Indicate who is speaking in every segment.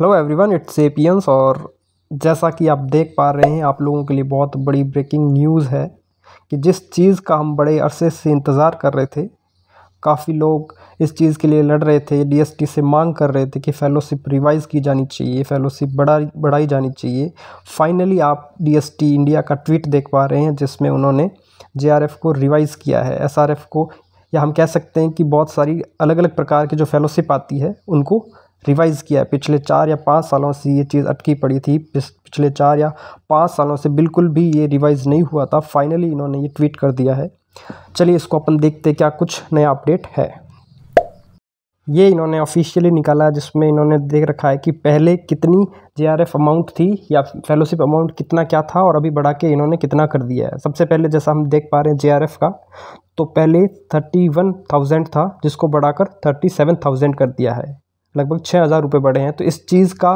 Speaker 1: hello everyone it's एपियंस और जैसा कि आप देख पा रहे हैं आप लोगों के लिए बहुत बड़ी ब्रेकिंग न्यूज़ है कि जिस चीज़ का हम बड़े अरसे से इंतज़ार कर रहे थे काफ़ी लोग इस चीज़ के लिए लड़ रहे थे डीएसटी से मांग कर रहे थे कि फेलोशिप रिवाइज़ की जानी चाहिए फेलोशिप बढ़ा बढ़ाई जानी चाहिए फाइनली आप डी इंडिया का ट्वीट देख पा रहे हैं जिसमें उन्होंने जे को रिवाइज़ किया है एस को या हम कह सकते हैं कि बहुत सारी अलग अलग प्रकार की जो फेलोशिप आती है उनको रिवाइज़ किया है पिछले चार या पाँच सालों से ये चीज़ अटकी पड़ी थी पिछले चार या पाँच सालों से बिल्कुल भी ये रिवाइज़ नहीं हुआ था फाइनली इन्होंने ये ट्वीट कर दिया है चलिए इसको अपन देखते क्या कुछ नया अपडेट है ये इन्होंने ऑफिशियली निकाला जिसमें इन्होंने देख रखा है कि पहले कितनी जे आर एफ अमाउंट थी या फेलोशिप अमाउंट कितना क्या था और अभी बढ़ा के इन्होंने कितना कर दिया है सबसे पहले जैसा हम देख पा रहे हैं जे आर एफ का तो पहले थर्टी वन थाउजेंड था जिसको बढ़ाकर थर्टी सेवन थाउजेंड कर दिया है लगभग छः हज़ार रुपये बढ़े हैं तो इस चीज़ का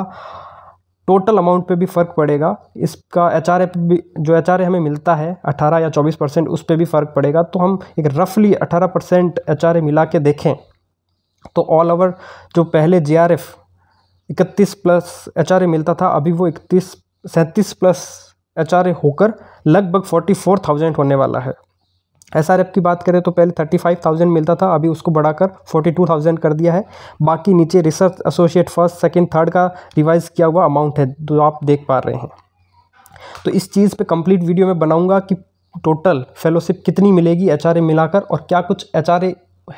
Speaker 1: टोटल अमाउंट पे भी फ़र्क पड़ेगा इसका एच आर भी जो एच आर हमें मिलता है अठारह या चौबीस परसेंट उस पर भी फ़र्क पड़ेगा तो हम एक रफली अठारह परसेंट एच आर मिला के देखें तो ऑल ओवर जो पहले जे आर एफ इकतीस प्लस एच आर मिलता था अभी वो इकतीस सैंतीस प्लस एच आर होकर लगभग फोर्टी फोर थाउजेंड होने वाला है एस आर एफ की बात करें तो पहले थर्टी फाइव थाउजेंड मिलता था अभी उसको बढ़ाकर फोर्टी टू थाउजेंड कर दिया है बाकी नीचे research associate first second third का रिवाइज किया हुआ अमाउंट है जो आप देख पा रहे हैं तो इस चीज़ पे कंप्लीट वीडियो में बनाऊंगा कि टोटल फेलोशिप कितनी मिलेगी एच मिलाकर और क्या कुछ एच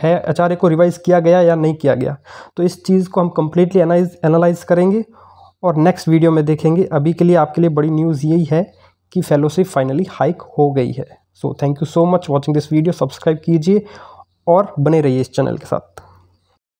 Speaker 1: है एच को रिवाइज़ किया गया या नहीं किया गया तो इस चीज़ को हम कम्प्लीटली एनालाइज करेंगे और नेक्स्ट वीडियो में देखेंगे अभी के लिए आपके लिए बड़ी न्यूज़ यही है की फेलोशिप फाइनली हाइक हो गई है so thank you so much watching this video subscribe कीजिए और बने रहिए इस चैनल के साथ